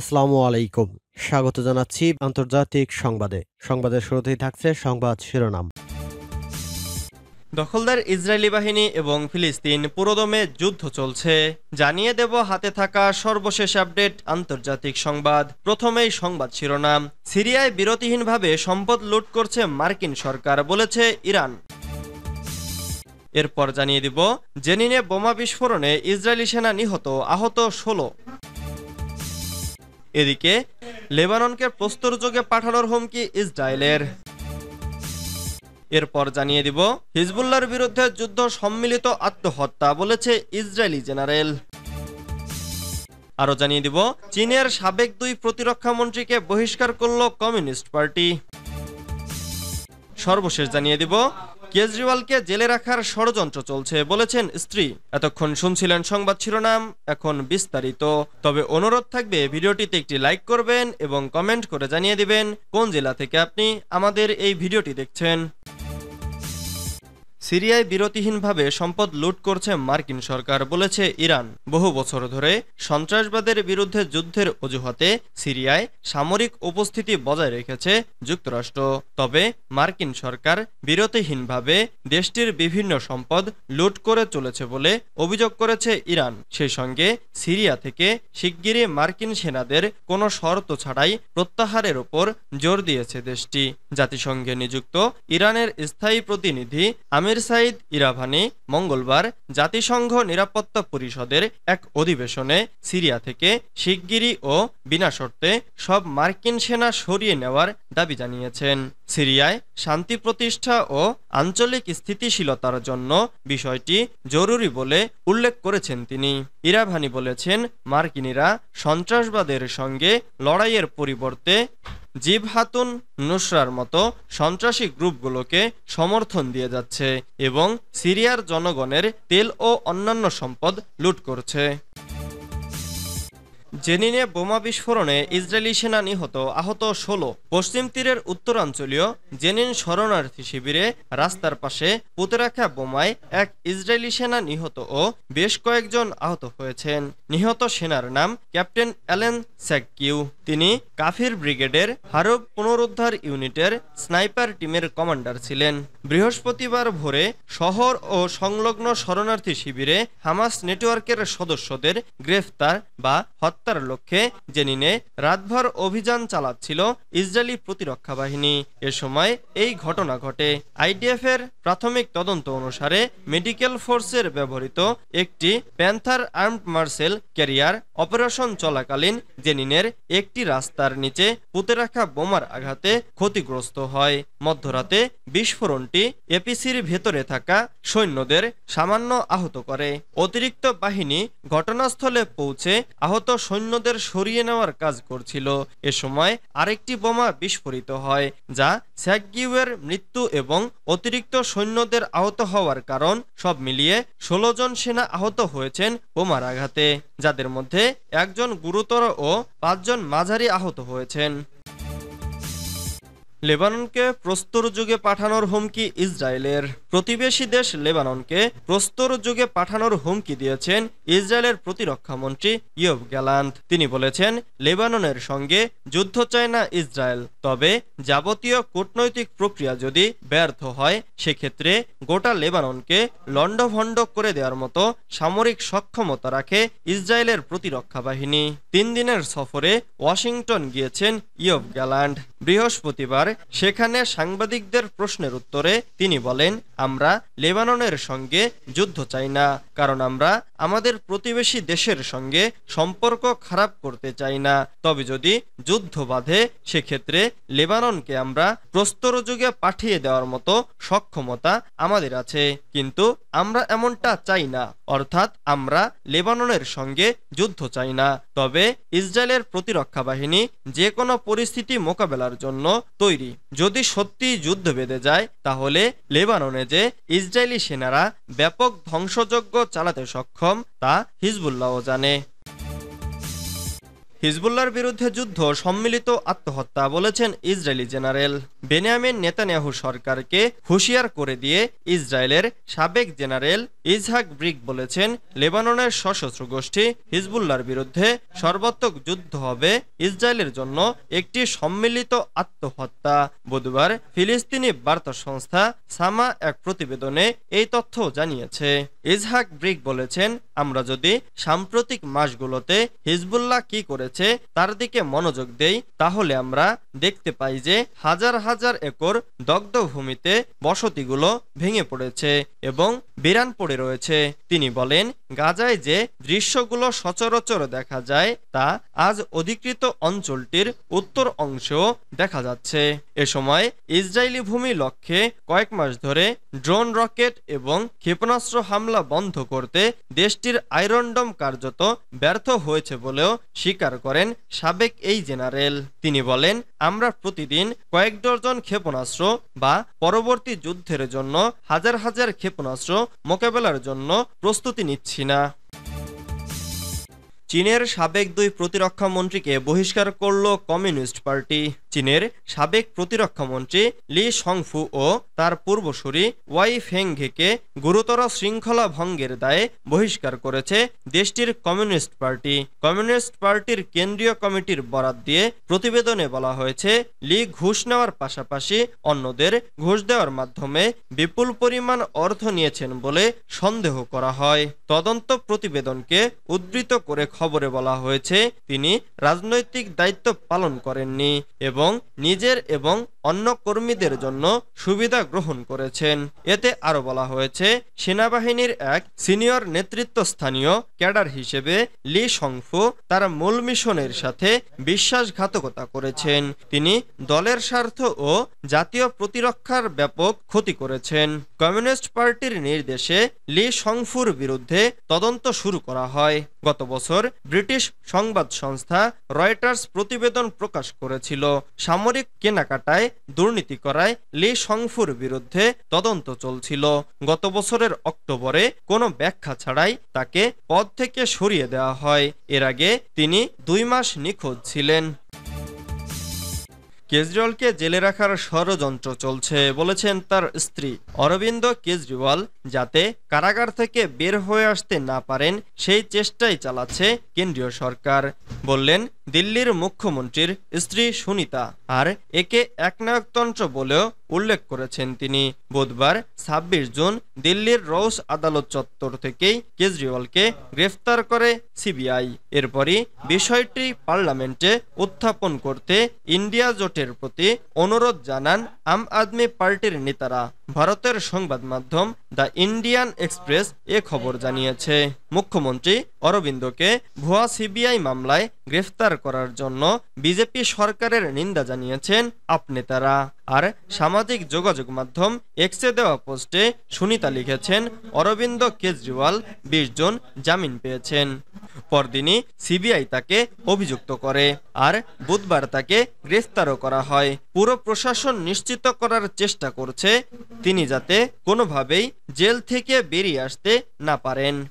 আসসালামু আলাইকুম স্বাগত জানাচ্ছি আন্তর্জাতিক সংবাদে সংবাদের শুরুতেই থাকছে সংবাদ শিরোনাম দখলদার ইসরায়েলি বাহিনী এবং ফিলিস্তিন পুরোদমে যুদ্ধ চলছে জানিয়ে দেব হাতে থাকা সর্বশেষ আপডেট আন্তর্জাতিক সংবাদ প্রথমেই সংবাদ শিরোনাম সিরিয়ায় বিরতিহীনভাবে সম্পদ লুট করছে মার্কিন সরকার বলেছে ইরান এরপর জানিয়ে দিব জেনিনে বোমা বিস্ফোরণে ইসরায়েলি সেনা নিহত আহত ষোলো এদিকে লেবাননকে প্রস্তর যোগে পাঠানোর হুমকি ইসরায়েলের এরপর জানিয়ে দিব হিজবুল্লার বিরুদ্ধে যুদ্ধ সম্মিলিত আত্মহত্যা বলেছে ইসরায়েলি জেনারেল আরও জানিয়ে দিব চীনের সাবেক দুই প্রতিরক্ষা মন্ত্রীকে বহিষ্কার করল কমিউনিস্ট পার্টি সর্বশেষ জানিয়ে দিব কেজরিওয়ালকে জেলে রাখার ষড়যন্ত্র চলছে বলেছেন স্ত্রী এতক্ষণ শুনছিলেন সংবাদ শিরোনাম এখন বিস্তারিত তবে অনুরোধ থাকবে ভিডিওটিতে একটি লাইক করবেন এবং কমেন্ট করে জানিয়ে দিবেন কোন জেলা থেকে আপনি আমাদের এই ভিডিওটি দেখছেন সিরিয়ায় বিরতিহীনভাবে সম্পদ লুট করছে মার্কিন সরকার বলেছে ইরান বহু বছর ধরে সন্ত্রাসবাদের বিরুদ্ধে যুদ্ধের অজুহাতে সিরিয়ায় সামরিক উপস্থিতি বজায় রেখেছে যুক্তরাষ্ট্র তবে মার্কিন সরকার বিরতিহীনভাবে দেশটির বিভিন্ন সম্পদ লুট করে চলেছে বলে অভিযোগ করেছে ইরান সেই সঙ্গে সিরিয়া থেকে শিগগিরই মার্কিন সেনাদের কোনো শর্ত ছাড়াই প্রত্যাহারের ওপর জোর দিয়েছে দেশটি জাতিসংঘে নিযুক্ত ইরানের স্থায়ী প্রতিনিধি আমির মির সাইদ ইরাভানি মঙ্গলবার জাতিসংঘ নিরাপত্তা পরিষদের এক অধিবেশনে সিরিয়া থেকে শিগগিরি ও বিনা শর্তে সব মার্কিন সেনা সরিয়ে নেওয়ার দাবি জানিয়েছেন সিরিয়ায় শান্তি প্রতিষ্ঠা ও আঞ্চলিক স্থিতিশীলতার জন্য বিষয়টি জরুরি বলে উল্লেখ করেছেন তিনি ইরাভানি বলেছেন মার্কিনিরা সন্ত্রাসবাদের সঙ্গে লড়াইয়ের পরিবর্তে জিবহাতুন নুসরার মতো সন্ত্রাসী গ্রুপগুলোকে সমর্থন দিয়ে যাচ্ছে এবং সিরিয়ার জনগণের তেল ও অন্যান্য সম্পদ লুট করছে জেনিনে বোমা বিস্ফোরণে ইসরায়েলি সেনা নিহত আহত ষোলো পশ্চিম তীরের উত্তরাঞ্চলীয় জেনিন শরণার্থী শিবিরে রাস্তার পাশে পুঁতে রাখা বোমায় এক ইসরায়েলি সেনা নিহত ও বেশ কয়েকজন আহত হয়েছেন নিহত সেনার নাম ক্যাপ্টেন অ্যালেন স্যাকিউ তিনি কাফির ব্রিগেডের হারব পুনরুদ্ধার ইউনিটের স্নাইপার টিমের কমান্ডার ছিলেন বৃহস্পতিবার ভোরে শহর ও সংলগ্ন শরণার্থী শিবিরে হামাস নেটওয়ার্কের সদস্যদের গ্রেফতার বা হত্যা হত্যার লক্ষ্যে জেনিনে রাতভর অভিযান চালাচ্ছিল ইসরায়েলি প্রতিরক্ষা বাহিনী এ সময় এই ঘটনা ঘটে আইডিএফ এর প্রাথমিক তদন্ত অনুসারে মেডিকেল ফোর্সের ব্যবহৃত একটি প্যান্থার আর্ম মার্সেল ক্যারিয়ার অপারেশন চলাকালীন জেনিনের একটি রাস্তার নিচে পুঁতে রাখা বোমার আঘাতে ক্ষতিগ্রস্ত হয় মধ্যরাতে বিস্ফোরণটি এপিসির ভেতরে থাকা সৈন্যদের সামান্য আহত করে অতিরিক্ত বাহিনী ঘটনাস্থলে পৌঁছে আহত সৈন্য সৈন্যদের সরিয়ে নেওয়ার কাজ করছিল এ সময় আরেকটি বোমা বিস্ফোরিত হয় যা স্যাকগিউয়ের মৃত্যু এবং অতিরিক্ত সৈন্যদের আহত হওয়ার কারণ সব মিলিয়ে ১৬ জন সেনা আহত হয়েছেন বোমার আঘাতে যাদের মধ্যে একজন গুরুতর ও পাঁচজন মাঝারি আহত হয়েছেন লেবাননকে প্রস্তর যুগে পাঠানোর হুমকি ইসরায়েলের প্রতিবেশী দেশ লেবাননকে প্রস্তর যুগে পাঠানোর হুমকি দিয়েছেন ইসরায়েলের প্রতিরক্ষামন্ত্রী ইয়ব গ্যালান্ত তিনি বলেছেন লেবাননের সঙ্গে যুদ্ধ চায় না ইসরায়েল তবে যাবতীয় কূটনৈতিক প্রক্রিয়া যদি ব্যর্থ হয় সেক্ষেত্রে গোটা লেবাননকে লণ্ডভণ্ড করে দেওয়ার মতো সামরিক সক্ষমতা রাখে ইসরায়েলের প্রতিরক্ষা বাহিনী তিন দিনের সফরে ওয়াশিংটন গিয়েছেন ইয়ব গ্যালান্ড বৃহস্পতিবার সেখানে সাংবাদিকদের প্রশ্নের উত্তরে তিনি বলেন আমরা লেবাননের সঙ্গে যুদ্ধ চাই না কারণ আমরা আমাদের প্রতিবেশী দেশের সঙ্গে সম্পর্ক খারাপ করতে চাই না তবে যদি যুদ্ধ বাঁধে সেক্ষেত্রে লেবাননকে আমরা প্রস্তর যুগে পাঠিয়ে দেওয়ার মতো সক্ষমতা আমাদের আছে কিন্তু আমরা এমনটা চাই না অর্থাৎ আমরা লেবাননের সঙ্গে যুদ্ধ চাই না তবে ইসরায়েলের প্রতিরক্ষা বাহিনী যে কোনো পরিস্থিতি মোকাবেলার জন্য তৈরি যদি সত্যি যুদ্ধ বেঁধে যায় তাহলে লেবাননে যে ইসরায়েলি সেনারা ব্যাপক ধ্বংসযজ্ঞ চালাতে সক্ষম কনফার্ম তা হিজবুল্লাহও জানে হিজবুল্লার বিরুদ্ধে যুদ্ধ সম্মিলিত আত্মহত্যা বলেছেন ইসরায়েলি জেনারেল বেনিয়ামিন নেতানিয়াহু সরকারকে হুঁশিয়ার করে দিয়ে ইসরায়েলের সাবেক জেনারেল ইজহাক ব্রিক বলেছেন লেবাননের সশস্ত্র গোষ্ঠী হিজবুল্লার বিরুদ্ধে সর্বাত্মক যুদ্ধ হবে ইসরায়েলের জন্য একটি সম্মিলিত আত্মহত্যা বুধবার ফিলিস্তিনি বার্তা সংস্থা সামা এক প্রতিবেদনে এই তথ্য জানিয়েছে ইজহাক ব্রিক বলেছেন আমরা যদি সাম্প্রতিক মাসগুলোতে হিজবুল্লাহ কি করেছে তার দিকে মনোযোগ দেই তাহলে আমরা দেখতে পাই যে হাজার হাজার একর দগ্ধ ভূমিতে বসতিগুলো ভেঙে পড়েছে এবং বিরান পড়ে রয়েছে তিনি বলেন গাজায় যে দৃশ্যগুলো সচরাচর দেখা যায় তা আজ অধিকৃত অঞ্চলটির উত্তর অংশ দেখা যাচ্ছে এ সময় ইসরায়েলি ভূমি লক্ষ্যে কয়েক মাস ধরে ড্রোন রকেট এবং ক্ষেপণাস্ত্র হামলা বন্ধ করতে দেশটি কর্মসূচির আয়রনডম কার্যত ব্যর্থ হয়েছে বলেও স্বীকার করেন সাবেক এই জেনারেল তিনি বলেন আমরা প্রতিদিন কয়েক ডজন ক্ষেপণাস্ত্র বা পরবর্তী যুদ্ধের জন্য হাজার হাজার ক্ষেপণাস্ত্র মোকাবেলার জন্য প্রস্তুতি নিচ্ছি না চীনের সাবেক দুই প্রতিরক্ষা মন্ত্রীকে বহিষ্কার করল কমিউনিস্ট পার্টি চীনের সাবেক প্রতিরক্ষামন্ত্রী লি সংফু ও তার পূর্বসূরি ওয়াই ফেংঘেকে গুরুতর শৃঙ্খলা ভঙ্গের দায়ে বহিষ্কার করেছে দেশটির কমিউনিস্ট পার্টি কমিউনিস্ট পার্টির কেন্দ্রীয় কমিটির বরাত দিয়ে প্রতিবেদনে বলা হয়েছে লি ঘুষ নেওয়ার পাশাপাশি অন্যদের ঘুষ দেওয়ার মাধ্যমে বিপুল পরিমাণ অর্থ নিয়েছেন বলে সন্দেহ করা হয় তদন্ত প্রতিবেদনকে উদ্ধৃত করে খবরে বলা হয়েছে তিনি রাজনৈতিক দায়িত্ব পালন করেননি এবং এবং নিজের এবং অন্য কর্মীদের জন্য সুবিধা গ্রহণ করেছেন এতে আরও বলা হয়েছে সেনাবাহিনীর এক সিনিয়র নেতৃত্বস্থানীয় ক্যাডার হিসেবে লি সংফু তার মূল মিশনের সাথে বিশ্বাসঘাতকতা করেছেন তিনি দলের স্বার্থ ও জাতীয় প্রতিরক্ষার ব্যাপক ক্ষতি করেছেন কমিউনিস্ট পার্টির নির্দেশে লি সংফুর বিরুদ্ধে তদন্ত শুরু করা হয় গত বছর ব্রিটিশ সংবাদ সংস্থা রয়টার্স প্রতিবেদন প্রকাশ করেছিল সামরিক কেনাকাটায় দুর্নীতি করায় লি সংফুর বিরুদ্ধে তদন্ত চলছিল গত বছরের অক্টোবরে কোনো ব্যাখ্যা ছাড়াই তাকে পদ থেকে সরিয়ে দেওয়া হয় এর আগে তিনি দুই মাস নিখোঁজ ছিলেন কেজরিওয়ালকে জেলে রাখার ষড়যন্ত্র চলছে বলেছেন তার স্ত্রী অরবিন্দ কেজরিওয়াল যাতে কারাগার থেকে বের হয়ে আসতে না পারেন সেই চেষ্টাই চালাচ্ছে কেন্দ্রীয় সরকার বললেন দিল্লির মুখ্যমন্ত্রীর স্ত্রী সুনিতা আর একে একনায়কতন্ত্র বলেও উল্লেখ করেছেন তিনি বুধবার ২৬ জুন দিল্লির রৌস আদালত চত্বর থেকেই কেজরিওয়ালকে গ্রেফতার করে সিবিআই এরপরই বিষয়টি পার্লামেন্টে উত্থাপন করতে ইন্ডিয়া জোট জোটের প্রতি অনুরোধ জানান আম আদমি পার্টির নেতারা ভারতের সংবাদ মাধ্যম দ্য ইন্ডিয়ান এক্সপ্রেস এ খবর জানিয়েছে মুখ্যমন্ত্রী অরবিন্দকে ভুয়া সিবিআই মামলায় গ্রেফতার করার জন্য বিজেপি সরকারের নিন্দা জানিয়েছেন আপনেতারা আর সামাজিক যোগাযোগ মাধ্যম এক্সে দেওয়া পোস্টে সুনিতা লিখেছেন অরবিন্দ কেজরিওয়াল বিশ জন জামিন পেয়েছেন পরদিনই সিবিআই তাকে অভিযুক্ত করে আর বুধবার তাকে গ্রেফতারও করা হয় পুরো প্রশাসন নিশ্চিত করার চেষ্টা করছে তিনি যাতে কোনোভাবেই জেল থেকে বেরিয়ে আসতে না পারেন